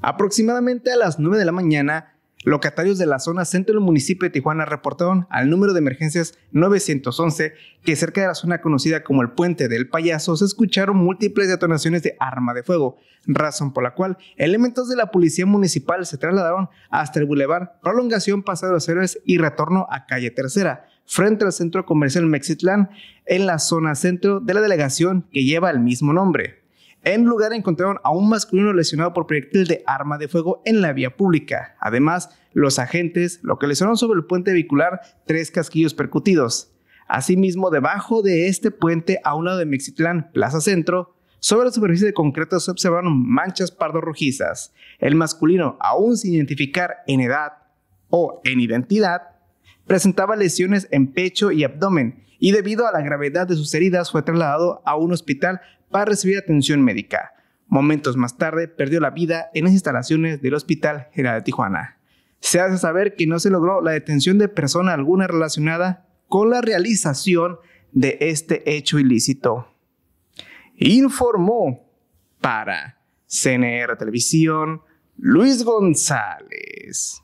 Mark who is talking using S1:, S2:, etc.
S1: Aproximadamente a las 9 de la mañana, locatarios de la zona centro del municipio de Tijuana reportaron al número de emergencias 911 que cerca de la zona conocida como el Puente del Payaso se escucharon múltiples detonaciones de arma de fuego, razón por la cual elementos de la policía municipal se trasladaron hasta el bulevar Prolongación Pasado de los Héroes y retorno a Calle Tercera, frente al centro comercial Mexitlán, en la zona centro de la delegación que lleva el mismo nombre. En lugar encontraron a un masculino lesionado por proyectil de arma de fuego en la vía pública. Además, los agentes localizaron sobre el puente vehicular tres casquillos percutidos. Asimismo, debajo de este puente, a un lado de Mexitlán, Plaza Centro, sobre la superficie de concreto se observaron manchas pardo rojizas. El masculino, aún sin identificar en edad o en identidad, presentaba lesiones en pecho y abdomen y debido a la gravedad de sus heridas fue trasladado a un hospital para recibir atención médica. Momentos más tarde perdió la vida en las instalaciones del Hospital General de Tijuana. Se hace saber que no se logró la detención de persona alguna relacionada con la realización de este hecho ilícito. Informó para CNR Televisión Luis González.